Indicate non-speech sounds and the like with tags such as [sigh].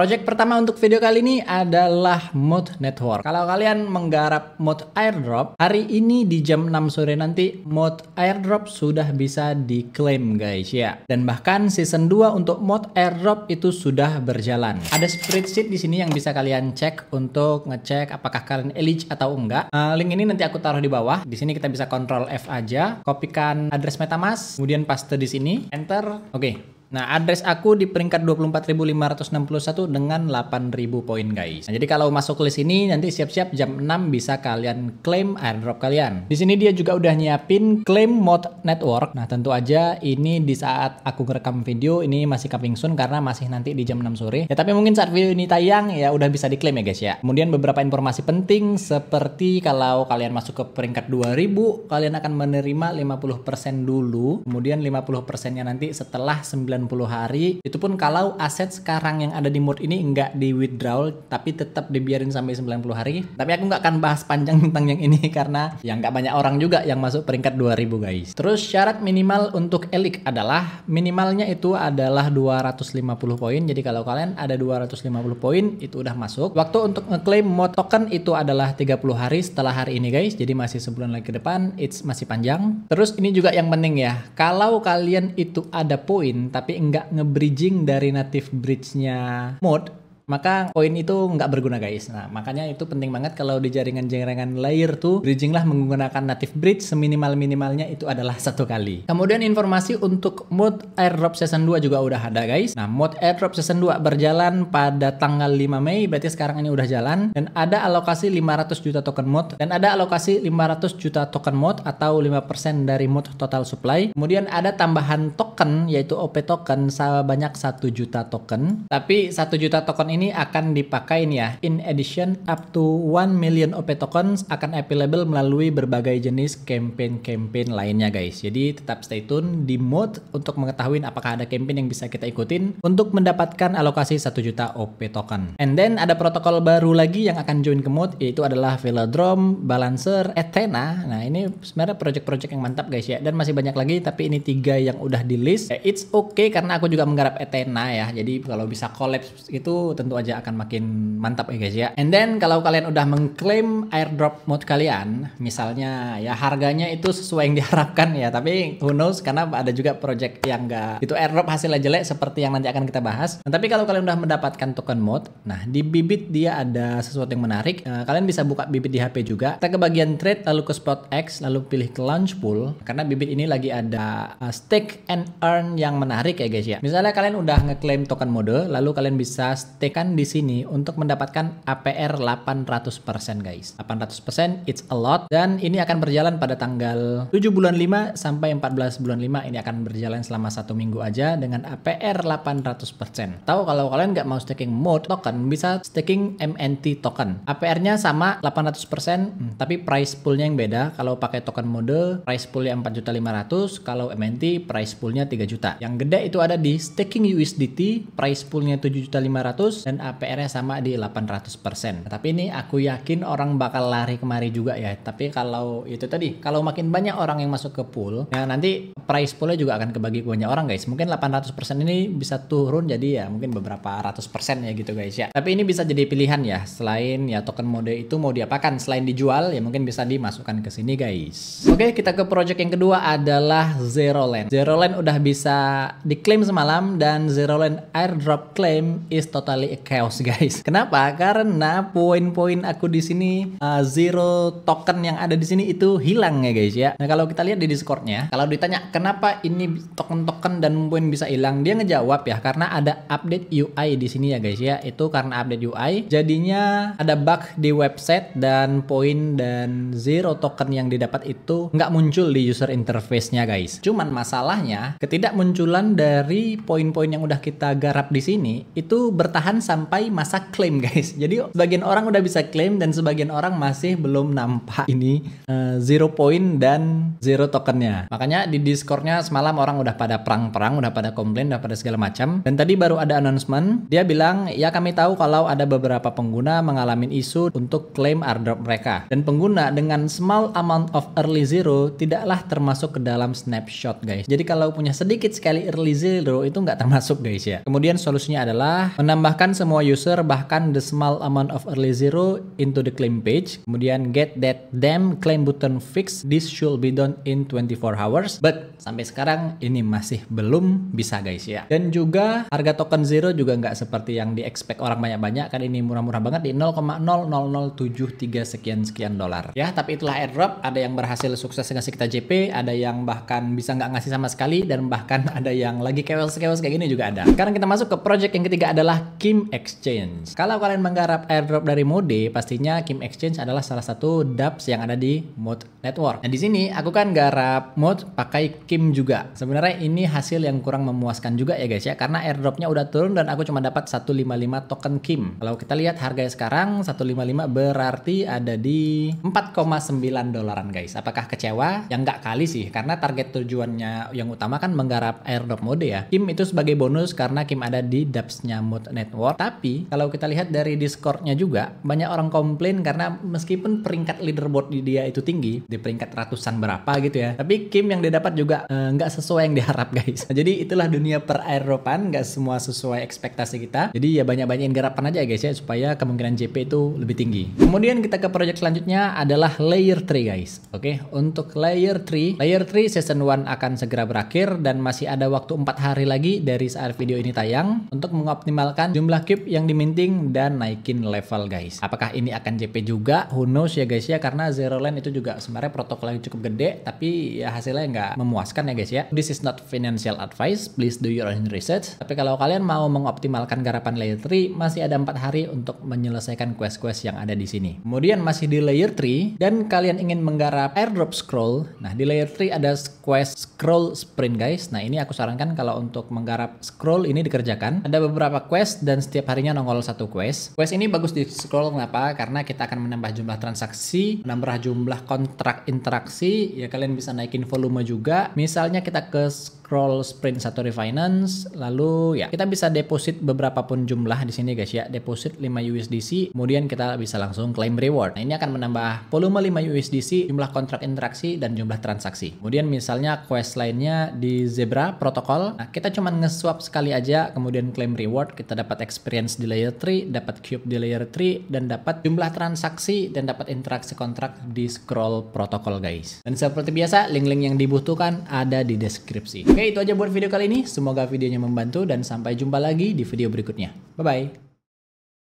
Project pertama untuk video kali ini adalah Mod Network. Kalau kalian menggarap Mod Airdrop, hari ini di jam 6 sore nanti Mod Airdrop sudah bisa diklaim guys ya. Dan bahkan season 2 untuk Mod Airdrop itu sudah berjalan. Ada spreadsheet di sini yang bisa kalian cek untuk ngecek apakah kalian eligible atau enggak. Eh, link ini nanti aku taruh di bawah. Di sini kita bisa kontrol F aja, kopikan address MetaMask, kemudian paste di sini, enter. Oke, okay. Nah, address aku di peringkat 24.561 dengan 8.000 poin, guys. Nah, jadi kalau masuk list ini nanti siap-siap jam 6 bisa kalian claim airdrop kalian. Di sini dia juga udah nyiapin claim mod network. Nah, tentu aja ini di saat aku ngerekam video ini masih coming soon karena masih nanti di jam 6 sore. Ya, tapi mungkin saat video ini tayang ya udah bisa diklaim ya, guys ya. Kemudian beberapa informasi penting seperti kalau kalian masuk ke peringkat 2000, kalian akan menerima 50% dulu, kemudian 50%-nya nanti setelah 9 90 hari itu pun kalau aset sekarang yang ada di mode ini nggak di withdraw, tapi tetap dibiarin sampai 90 hari tapi aku nggak akan bahas panjang [laughs] tentang yang ini karena yang nggak banyak orang juga yang masuk peringkat 2000 guys terus syarat minimal untuk elik adalah minimalnya itu adalah 250 poin jadi kalau kalian ada 250 poin itu udah masuk waktu untuk ngeklaim mod token itu adalah 30 hari setelah hari ini guys jadi masih sebulan lagi ke depan it's masih panjang terus ini juga yang penting ya kalau kalian itu ada poin tapi tapi nggak nge-bridging dari native bridge-nya mode maka koin itu nggak berguna guys. Nah, makanya itu penting banget kalau di jaringan-jaringan layer tuh lah menggunakan native bridge seminimal-minimalnya itu adalah satu kali. Kemudian informasi untuk mode airdrop season 2 juga udah ada guys. Nah, mode airdrop season 2 berjalan pada tanggal 5 Mei, berarti sekarang ini udah jalan dan ada alokasi 500 juta token mode dan ada alokasi 500 juta token mode atau 5% dari mode total supply. Kemudian ada tambahan token yaitu OP token sebanyak 1 juta token. Tapi 1 juta token ini ini akan dipakai nih ya. In addition, up to 1 million OP tokens akan available melalui berbagai jenis campaign-campaign lainnya guys. Jadi tetap stay tune di mode untuk mengetahui apakah ada campaign yang bisa kita ikutin untuk mendapatkan alokasi 1 juta OP token. And then ada protokol baru lagi yang akan join ke mode yaitu adalah Velodrome, Balancer, Athena. Nah ini sebenarnya project-project yang mantap guys ya. Dan masih banyak lagi tapi ini tiga yang udah di list. Eh, it's okay karena aku juga menggarap Athena ya. Jadi kalau bisa collapse itu tentu tentu aja akan makin mantap ya guys ya. And then kalau kalian udah mengklaim airdrop mode kalian, misalnya ya harganya itu sesuai yang [laughs] diharapkan ya, tapi who knows karena ada juga project yang enggak itu airdrop hasilnya jelek seperti yang nanti akan kita bahas. Nah, tapi kalau kalian udah mendapatkan token mode, nah di bibit dia ada sesuatu yang menarik. Nah, kalian bisa buka bibit di HP juga. Kita ke bagian trade lalu ke spot X lalu pilih ke launch pool karena bibit ini lagi ada eh, stake and earn yang menarik ya guys ya. Misalnya kalian udah ngeklaim token mode, lalu kalian bisa stake kan di sini untuk mendapatkan APR 800% guys. 800% it's a lot dan ini akan berjalan pada tanggal 7 bulan 5 sampai 14 bulan 5 ini akan berjalan selama satu minggu aja dengan APR 800%. Tahu kalau kalian nggak mau staking mode token bisa staking MNT token. APR-nya sama 800% hmm, tapi price pool-nya yang beda. Kalau pakai token mode price pool-nya 4.500, kalau MNT price pool-nya 3 juta. Yang gede itu ada di staking USDT price pool-nya 7.500 dan APR-nya sama di 800%. Tapi ini aku yakin orang bakal lari kemari juga ya. Tapi kalau itu tadi, kalau makin banyak orang yang masuk ke pool, ya nanti price poolnya juga akan kebagi ke banyak orang guys. Mungkin 800% ini bisa turun jadi ya mungkin beberapa ratus persen ya gitu guys ya. Tapi ini bisa jadi pilihan ya. Selain ya token mode itu mau diapakan? Selain dijual ya mungkin bisa dimasukkan ke sini guys. Oke, kita ke project yang kedua adalah Zero Land. Zero Land udah bisa diklaim semalam dan Zero Land airdrop claim is totally chaos guys. [laughs] Kenapa? Karena poin-poin aku di sini uh, zero token yang ada di sini itu hilang ya guys ya. Nah kalau kita lihat di Discordnya, kalau ditanya kenapa ini token-token dan poin bisa hilang, dia ngejawab ya karena ada update UI di sini ya guys ya. Itu karena update UI, jadinya ada bug di website dan poin dan zero token yang didapat itu nggak muncul di user interface-nya guys. Cuman masalahnya ketidakmunculan dari poin-poin yang udah kita garap di sini itu bertahan sampai masa klaim guys. [laughs] Jadi sebagian orang udah bisa klaim dan sebagian orang masih belum nampak ini uh, zero point dan zero tokennya. Makanya di Discordnya semalam orang udah pada perang-perang, udah pada komplain, udah pada segala macam. Dan tadi baru ada announcement, dia bilang ya kami tahu kalau ada beberapa pengguna mengalami isu untuk klaim airdrop mereka. Dan pengguna dengan small amount of early zero tidaklah termasuk ke dalam snapshot guys. Jadi kalau punya sedikit sekali early zero itu nggak termasuk guys ya. Kemudian solusinya adalah menambahkan masukkan semua user bahkan the small amount of early zero into the claim page. Kemudian get that damn claim button fixed. This should be done in 24 hours. But sampai sekarang ini masih belum bisa guys ya. Dan juga harga token zero juga nggak seperti yang di expect orang banyak-banyak kan ini murah-murah banget di 0,00073 sekian sekian dolar. Ya, tapi itulah airdrop. Ada yang berhasil sukses ngasih kita JP, ada yang bahkan bisa nggak ngasih sama sekali dan bahkan [laughs] ada yang lagi kewel-kewel kayak gini juga ada. Sekarang kita masuk ke project yang ketiga adalah Kim Exchange. Kalau kalian menggarap airdrop dari Mode, pastinya Kim Exchange adalah salah satu dApps yang ada di Mode Network. Nah, di sini aku kan garap Mode pakai Kim juga. Sebenarnya ini hasil yang kurang memuaskan juga ya guys ya, karena airdropnya udah turun dan aku cuma dapat 155 token Kim. Kalau kita lihat harganya sekarang 155 berarti ada di 4,9 dolaran guys. Apakah kecewa? Yang nggak kali sih, karena target tujuannya yang utama kan menggarap airdrop mode ya. Kim itu sebagai bonus karena Kim ada di dApps-nya Mode Network Discord. Tapi kalau kita lihat dari Discordnya juga banyak orang komplain karena meskipun peringkat leaderboard di dia itu tinggi di peringkat ratusan berapa gitu ya. Tapi Kim yang dia dapat juga eh, nggak uh, sesuai yang diharap [laughs] guys. Nah, jadi itulah dunia per Eropan nggak semua sesuai ekspektasi kita. Jadi ya banyak-banyakin garapan aja guys ya supaya kemungkinan JP itu lebih tinggi. Kemudian kita ke project selanjutnya adalah layer 3 guys. Oke, okay? untuk layer 3, layer 3 season 1 akan segera berakhir dan masih ada waktu 4 hari lagi dari saat video ini tayang untuk mengoptimalkan jumlah jumlah cube yang diminting dan naikin level guys. Apakah ini akan JP juga? Who knows ya guys ya karena Zero Land itu juga sebenarnya protokol yang cukup gede tapi ya hasilnya nggak memuaskan ya guys ya. This is not financial advice, please do your own research. Tapi kalau kalian mau mengoptimalkan garapan layer 3 masih ada empat hari untuk menyelesaikan quest-quest yang ada di sini. Kemudian masih di layer 3 dan kalian ingin menggarap airdrop scroll. Nah di layer 3 ada quest scroll sprint guys. Nah ini aku sarankan kalau untuk menggarap scroll ini dikerjakan ada beberapa quest dan dan setiap harinya nongol satu quest. Quest ini bagus di scroll kenapa? Karena kita akan menambah jumlah transaksi, menambah jumlah kontrak interaksi, ya kalian bisa naikin volume juga. Misalnya kita ke scroll sprint atau refinance lalu ya kita bisa deposit beberapa pun jumlah di sini guys ya deposit 5 USDC kemudian kita bisa langsung claim reward nah ini akan menambah volume 5 USDC jumlah kontrak interaksi dan jumlah transaksi kemudian misalnya quest lainnya di zebra protokol nah, kita cuma ngeswap sekali aja kemudian claim reward kita dapat experience di layer 3 dapat cube di layer 3 dan dapat jumlah transaksi dan dapat interaksi kontrak di scroll protokol guys dan seperti biasa link-link yang dibutuhkan ada di deskripsi Oke, itu aja buat video kali ini. Semoga videonya membantu dan sampai jumpa lagi di video berikutnya. Bye-bye.